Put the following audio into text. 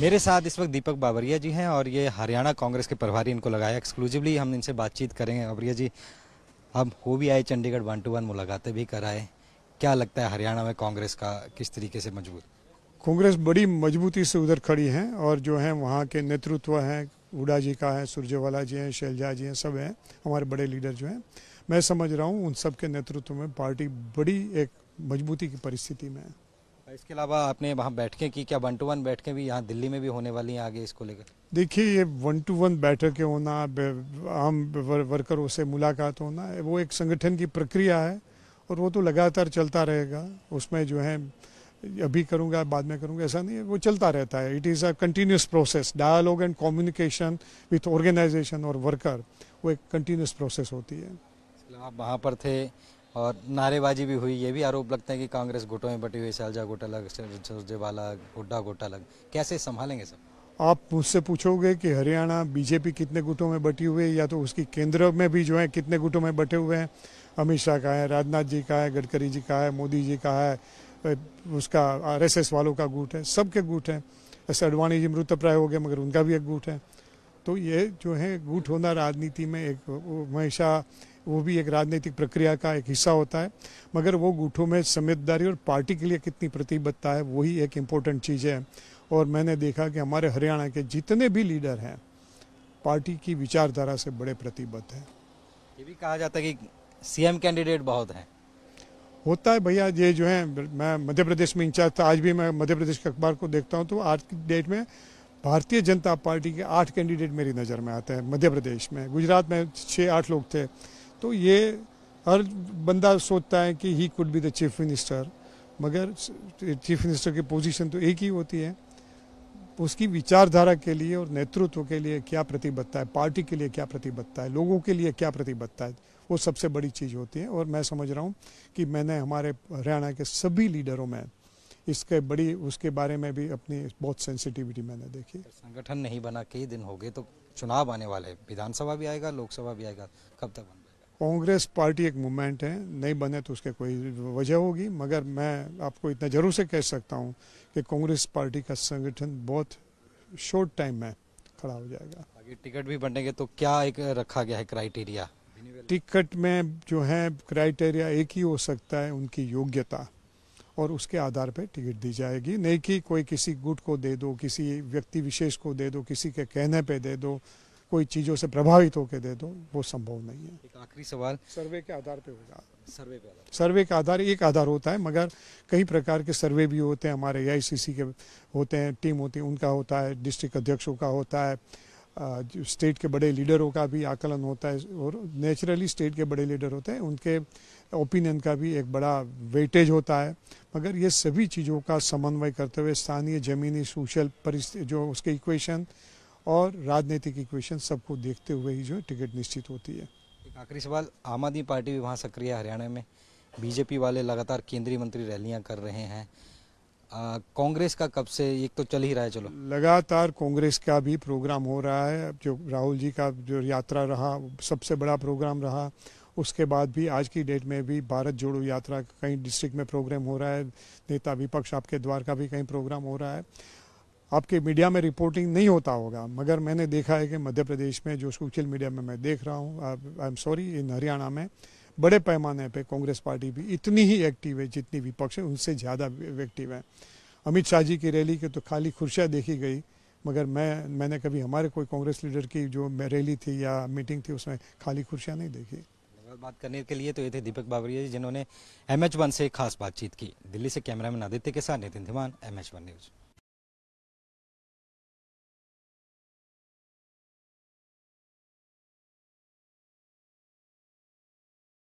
मेरे साथ इस वक्त दीपक बाबरिया जी हैं और ये हरियाणा कांग्रेस के प्रभारी इनको लगाया एक्सक्लूसिवली हम इनसे बातचीत करेंगे बाबरिया जी अब हो भी आए चंडीगढ़ वन टू वन मुलाकातें भी कराए क्या लगता है हरियाणा में कांग्रेस का किस तरीके से मजबूत कांग्रेस बड़ी मजबूती से उधर खड़ी है और जो है वहाँ के नेतृत्व हैं हुडा जी का है सुरजेवाला जी हैं शैलजा जी हैं सब हैं हमारे बड़े लीडर जो हैं मैं समझ रहा हूँ उन सब के नेतृत्व में पार्टी बड़ी एक मजबूती की परिस्थिति में है इसके अलावा आपने वहाँ बैठकें की क्या वन टू वन बैठकें भी यहाँ दिल्ली में भी होने वाली हैं आगे इसको लेकर देखिए ये वन टू वन बैठकें होना आम वर्करों से मुलाकात होना वो एक संगठन की प्रक्रिया है और वो तो लगातार चलता रहेगा उसमें जो है अभी करूँगा बाद में करूँगा ऐसा नहीं है वो चलता रहता है it is a continuous process dialogue and communication with organisation और वर्कर वो एक कंटिन्यूस प्रोसेस होती है आप वहाँ पर थे और नारेबाजी भी हुई ये भी आरोप लगता है कि कांग्रेस गुटों में बटी हुई सैलजा गुट अलग सुरजेवाला गुड्डा गुट अलग कैसे संभालेंगे सब आप मुझसे पूछोगे कि हरियाणा बीजेपी कितने गुटों में बटी हुई है या तो उसकी केंद्र में भी जो है कितने गुटों में बटे हुए हैं अमित शाह का है राजनाथ जी का है गडकरी जी का है मोदी जी का है उसका आरएसएस वालों का गुट है सबके गुट हैं ऐसे अडवाणी जी मृतप्राय हो गए मगर उनका भी एक गुट है तो ये जो है गुट होना राजनीति में एक हमेशा वो भी एक राजनीतिक प्रक्रिया का एक हिस्सा होता है मगर वो गुठों में समझदारी और पार्टी के लिए कितनी प्रतिबद्धता है वही एक इम्पोर्टेंट चीज़ है और मैंने देखा कि हमारे हरियाणा के जितने भी लीडर हैं पार्टी की विचारधारा से बड़े प्रतिबद्ध हैं ये भी कहा जाता है कि सीएम कैंडिडेट बहुत हैं होता है भैया ये जो है मैं मध्य प्रदेश में इंचार्ज था आज भी मैं मध्य प्रदेश के अखबार को देखता हूँ तो आज की डेट में भारतीय जनता पार्टी के आठ कैंडिडेट मेरी नज़र में आते हैं मध्य प्रदेश में गुजरात में छः आठ लोग थे तो ये हर बंदा सोचता है कि he could be the chief minister मगर चीफ मिनिस्टर की पोजीशन तो एक ही होती है उसकी विचारधारा के लिए और नेतृत्व के लिए क्या प्रतिबद्धता है पार्टी के लिए क्या प्रतिबद्धता है लोगों के लिए क्या प्रतिबद्धता है वो सबसे बड़ी चीज़ होती है और मैं समझ रहा हूँ कि मैंने हमारे हरियाणा के सभी लीडरों में इसके बड़ी उसके बारे में भी अपनी बहुत सेंसिटिविटी मैंने देखी संगठन नहीं बना कई दिन हो गए तो चुनाव आने वाले विधानसभा भी आएगा लोकसभा भी आएगा कब तक कांग्रेस पार्टी एक मूवमेंट है नहीं बने तो उसके कोई वजह होगी मगर मैं आपको इतना जरूर से कह सकता हूँ कि कांग्रेस पार्टी का संगठन बहुत शॉर्ट टाइम में खड़ा हो जाएगा आगे टिकट भी बनेंगे तो क्या एक रखा गया है क्राइटेरिया टिकट में जो है क्राइटेरिया एक ही हो सकता है उनकी योग्यता और उसके आधार पर टिकट दी जाएगी नहीं कि कोई किसी गुट को दे दो किसी व्यक्ति विशेष को दे दो किसी के कहने पर दे दो कोई चीज़ों से प्रभावित होकर दे दो वो संभव नहीं है एक आखिरी सवाल सर्वे के आधार पे होगा सर्वे पे आधार सर्वे का आधार एक आधार होता है मगर कई प्रकार के सर्वे भी होते हैं हमारे आई के होते हैं टीम होती है उनका होता है डिस्ट्रिक्ट अध्यक्षों का होता है स्टेट के बड़े लीडरों का भी आकलन होता है और नेचुरली स्टेट के बड़े लीडर होते हैं उनके ओपिनियन का भी एक बड़ा वेटेज होता है मगर ये सभी चीज़ों का समन्वय करते हुए स्थानीय जमीनी सोशल परिस्थिति जो उसके इक्वेशन और राजनीतिक इक्वेशन सबको देखते हुए ही जो है टिकट निश्चित होती है एक आखिरी सवाल आम आदमी पार्टी भी वहाँ सक्रिय है हरियाणा में बीजेपी वाले लगातार केंद्रीय मंत्री रैलियाँ कर रहे हैं कांग्रेस का कब से एक तो चल ही रहा है चलो लगातार कांग्रेस का भी प्रोग्राम हो रहा है जो राहुल जी का जो यात्रा रहा सबसे बड़ा प्रोग्राम रहा उसके बाद भी आज की डेट में भी भारत जोड़ो यात्रा कई डिस्ट्रिक्ट में प्रोग्राम हो रहा है नेता विपक्ष आपके द्वार का भी कहीं प्रोग्राम हो रहा है आपके मीडिया में रिपोर्टिंग नहीं होता होगा मगर मैंने देखा है कि मध्य प्रदेश में जो सोशल मीडिया में मैं देख रहा हूँ I am sorry in Haryana में बड़े पैमाने पे कांग्रेस पार्टी भी इतनी ही एक्टिव है जितनी विपक्ष है उनसे ज़्यादा एक्टिव है अमित शाह जी की रैली की तो खाली खुर्शियाँ देखी गई मगर मैं मैंने कभी हमारे कोई कांग्रेस लीडर की जो रैली थी या मीटिंग थी उसमें खाली खुर्शियाँ नहीं देखी बात करने के लिए तो ये थे दीपक बाबरिया जी जिन्होंने एम एच वन से खास बातचीत की दिल्ली से कैमरामैन आदित्य के साथ Nitin Dhiman M H one news